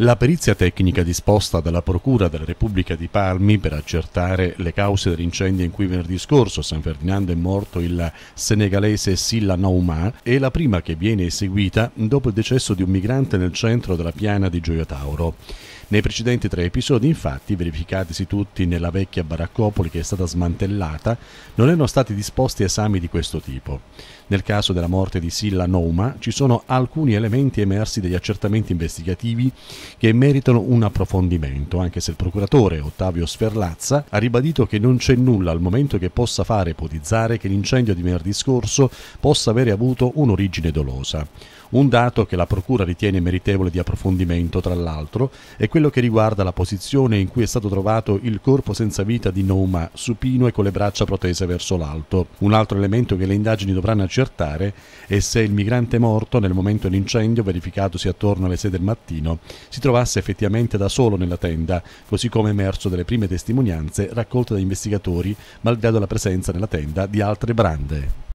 La perizia tecnica disposta dalla Procura della Repubblica di Palmi per accertare le cause dell'incendio in cui venerdì scorso San Ferdinando è morto il senegalese Silla Nauma è la prima che viene eseguita dopo il decesso di un migrante nel centro della piana di Gioia Tauro. Nei precedenti tre episodi, infatti, verificatisi tutti nella vecchia baraccopoli che è stata smantellata, non erano stati disposti esami di questo tipo. Nel caso della morte di Silla Nouma ci sono alcuni elementi emersi dagli accertamenti investigativi che meritano un approfondimento, anche se il procuratore Ottavio Sferlazza ha ribadito che non c'è nulla al momento che possa fare ipotizzare che l'incendio di venerdì scorso possa avere avuto un'origine dolosa. Un dato che la Procura ritiene meritevole di approfondimento, tra l'altro, è quello che riguarda la posizione in cui è stato trovato il corpo senza vita di Noma, supino e con le braccia protese verso l'alto. Un altro elemento che le indagini dovranno accertare è se il migrante morto nel momento dell'incendio verificatosi attorno alle 6 del mattino si trovasse effettivamente da solo nella tenda, così come emerso dalle prime testimonianze raccolte da investigatori, malgrado la presenza nella tenda di altre brande.